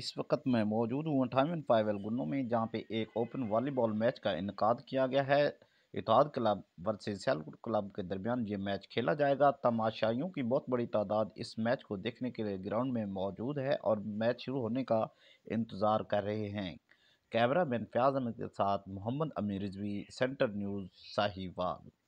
इस वक्त मैं मौजूद हूँ अठावन पायल गुन्नों में जहाँ पे एक ओपन वॉलीबॉल मैच का इनका किया गया है Ittihad club versus Sailpur club के दरमियान ये मैच खेला जाएगा तमाशाइयों की बहुत बड़ी तादाद इस मैच को देखने के लिए ग्राउंड में मौजूद है और मैच शुरू होने का इंतज़ार कर रहे हैं कैमरा मैन फयाज अहमद के साथ मोहम्मद अमीर रिजवी सेंटर न्यूज़ साहिवाल